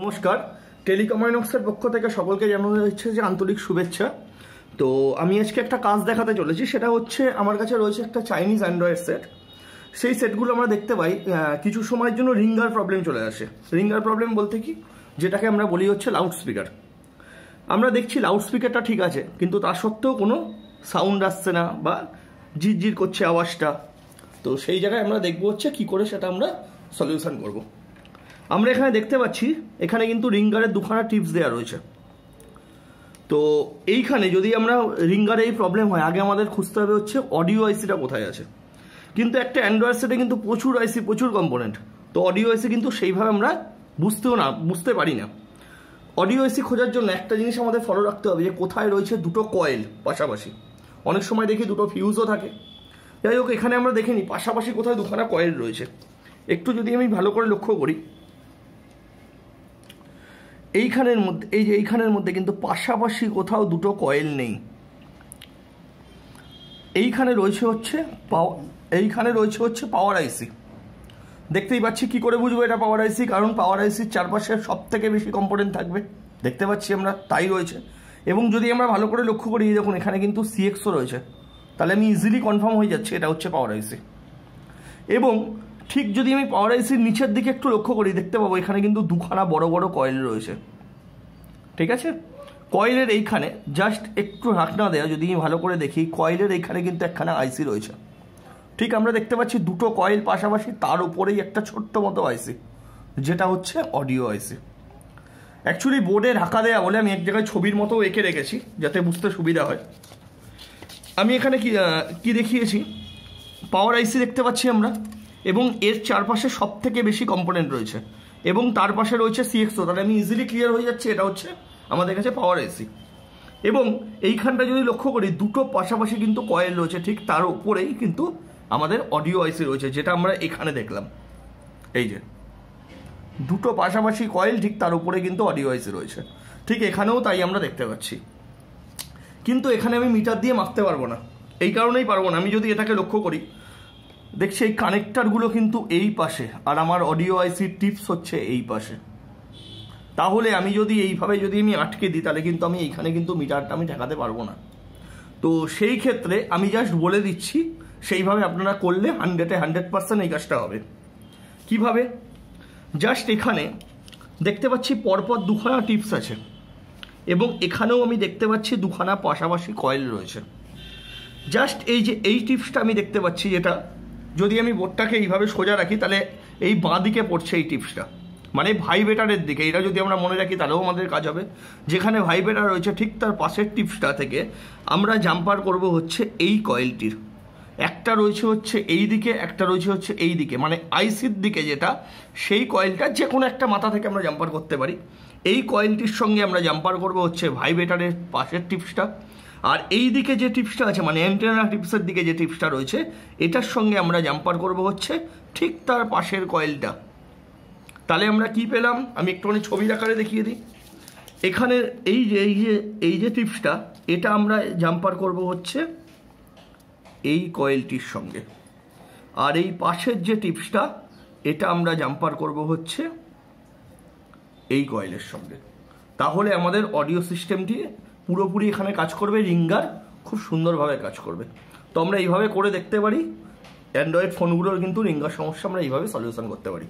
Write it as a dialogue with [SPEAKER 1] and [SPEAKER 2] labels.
[SPEAKER 1] নমস্কার টেলিকমাইনক্সের পক্ষ থেকে সকলকে জানানো হচ্ছে যে আন্তরিক শুভেচ্ছা তো আমি আজকে একটা কাজ দেখাতে চলেছি সেটা হচ্ছে আমার কাছে রয়েছে একটা চাইনিজ অ্যান্ড্রয়েড সেট সেই সেটগুলো আমরা দেখতে পাই কিছু সময়ের জন্য রিঙ্গার প্রবলেম চলে আসে রিঙ্গার প্রবলেম বলতে কি যেটাকে আমরা বলি হচ্ছে লাউড স্পিকার আমরা দেখছি লাউড স্পিকারটা ঠিক আছে কিন্তু তার সত্ত্বেও কোনো সাউন্ড আসছে না বা জির করছে আওয়াজটা তো সেই জায়গায় আমরা দেখবো হচ্ছে কি করে সেটা আমরা সলিউশন করবো আমরা এখানে দেখতে পাচ্ছি এখানে কিন্তু রিঙ্গারের দুখানা টিপস দেওয়া রয়েছে তো এইখানে যদি আমরা রিঙ্গারে এই প্রবলেম হয় আগে আমাদের খুঁজতে হবে হচ্ছে অডিও আইসিটা কোথায় আছে কিন্তু একটা অ্যান্ড্রয়েড সেটে কিন্তু প্রচুর আইসি প্রচুর কম্পোনেন্ট তো অডিও আইসি কিন্তু সেইভাবে আমরা বুঝতেও না বুঝতে পারি না অডিও আইসি খোঁজার জন্য একটা জিনিস আমাদের ফলো রাখতে হবে যে কোথায় রয়েছে দুটো কয়েল পাশাপাশি অনেক সময় দেখি দুটো ফিউজও থাকে যাই হোক এখানে আমরা দেখিনি পাশাপাশি কোথায় দুখানা কয়েল রয়েছে একটু যদি আমি ভালো করে লক্ষ্য করি এইখানের মধ্যে এই যে এইখানের মধ্যে কিন্তু পাশাপাশি কোথাও দুটো কয়েল নেই এইখানে রয়েছে হচ্ছে পাওয়ার এইখানে রয়েছে হচ্ছে পাওয়ার আইসি দেখতেই পাচ্ছি কি করে বুঝবো এটা পাওয়ার আইসি কারণ পাওয়ার আইসির চারপাশে সব থেকে বেশি কম্পোনেন্ট থাকবে দেখতে পাচ্ছি আমরা তাই রয়েছে এবং যদি আমরা ভালো করে লক্ষ্য করি দেখুন এখানে কিন্তু সিএক্সও রয়েছে তাহলে আমি ইজিলি কনফার্ম হয়ে যাচ্ছি এটা হচ্ছে পাওয়ার আইসি এবং ঠিক যদি আমি পাওয়ার আইসির নিচের দিকে একটু লক্ষ্য করি দেখতে পাবো এখানে কিন্তু দুখানা বড় বড় কয়েল রয়েছে ঠিক আছে কয়েলের এইখানে জাস্ট একটু হাঁকনা দেওয়া যদি আমি ভালো করে দেখি কয়েলের এইখানে কিন্তু একখানা আইসি রয়েছে ঠিক আমরা দেখতে পাচ্ছি দুটো কয়েল পাশাপাশি তার উপরেই একটা ছোট্ট মতো আইসি যেটা হচ্ছে অডিও আইসি অ্যাকচুয়ালি বোর্ডে ঢাকা দেওয়া বলে আমি এক জায়গায় ছবির মতো এঁকে রেখেছি যাতে বুঝতে সুবিধা হয় আমি এখানে কি কি দেখিয়েছি পাওয়ার আইসি দেখতে পাচ্ছি আমরা এবং এর চারপাশে সব থেকে বেশি কম্পোনেন্ট রয়েছে এবং তার পাশে রয়েছে সিএক্সও তাহলে আমি ইজিলি ক্লিয়ার হয়ে যাচ্ছি এটা হচ্ছে আমাদের কাছে পাওয়ার এসি এবং এইখানটা যদি লক্ষ্য করি দুটো পাশাপাশি কিন্তু কয়েল রয়েছে ঠিক তার উপরেই কিন্তু আমাদের অডিও আইসি রয়েছে যেটা আমরা এখানে দেখলাম এই যে দুটো পাশাপাশি কয়েল ঠিক তার উপরে কিন্তু অডিও আইসি রয়েছে ঠিক এখানেও তাই আমরা দেখতে পাচ্ছি কিন্তু এখানে আমি মিটার দিয়ে মাপতে পারবো না এই কারণেই পারবো না আমি যদি এটাকে লক্ষ্য করি দেখছি এই কানেক্টারগুলো কিন্তু এই পাশে আর আমার অডিও আইসি টিপস হচ্ছে এই পাশে তাহলে আমি যদি এইভাবে যদি আমি আটকে দিই তাহলে কিন্তু আমি এইখানে কিন্তু মিটারটা আমি ঠেকাতে পারবো না তো সেই ক্ষেত্রে আমি জাস্ট বলে দিচ্ছি সেইভাবে আপনারা করলে হান্ড্রেডে হান্ড্রেড পারসেন্ট এই কাজটা হবে কিভাবে জাস্ট এখানে দেখতে পাচ্ছি পরপর দুখানা টিপস আছে এবং এখানেও আমি দেখতে পাচ্ছি দুখানা পাশাপাশি কয়েল রয়েছে জাস্ট এই যে এই টিপসটা আমি দেখতে পাচ্ছি যেটা যদি আমি বোর্ডটাকে এইভাবে সোজা রাখি তাহলে এই বাঁ দিকে পড়ছে এই টিপসটা মানে ভাইবেটারের দিকে এটা যদি আমরা মনে রাখি তাহলেও আমাদের কাজ হবে যেখানে ভাইবেটার রয়েছে ঠিক তার পাশের টিপসটা থেকে আমরা জাম্পার করব হচ্ছে এই কয়েলটির একটা রয়েছে হচ্ছে এই দিকে একটা রয়েছে হচ্ছে এই দিকে মানে আইসির দিকে যেটা সেই কয়েলটা যে কোনো একটা মাথা থেকে আমরা জাম্পার করতে পারি এই কয়েলটির সঙ্গে আমরা জাম্পার করব হচ্ছে ভাইবেটারের পাশের টিপসটা আর এই দিকে যে টিপসটা আছে মানে অ্যান্টেনার টিপসের দিকে যে টিপসটা রয়েছে এটার সঙ্গে আমরা জাম্পার করব হচ্ছে ঠিক তার পাশের কয়েলটা তাহলে আমরা কি পেলাম আমি একটুখানি ছবির আকারে দেখিয়ে দিই এখানে এই যে এই যে এই যে টিপসটা এটা আমরা জাম্পার করব হচ্ছে এই কয়েলটির সঙ্গে আর এই পাশের যে টিপসটা এটা আমরা জাম্পার করব হচ্ছে এই কয়েলের সঙ্গে তাহলে আমাদের অডিও সিস্টেমটি পুরোপুরি এখানে কাজ করবে রিঙ্গার খুব সুন্দরভাবে কাজ করবে তো আমরা এইভাবে করে দেখতে পারি অ্যান্ড্রয়েড ফোনগুলোর কিন্তু রিঙ্গার সমস্যা আমরা এইভাবে সলিউশন করতে পারি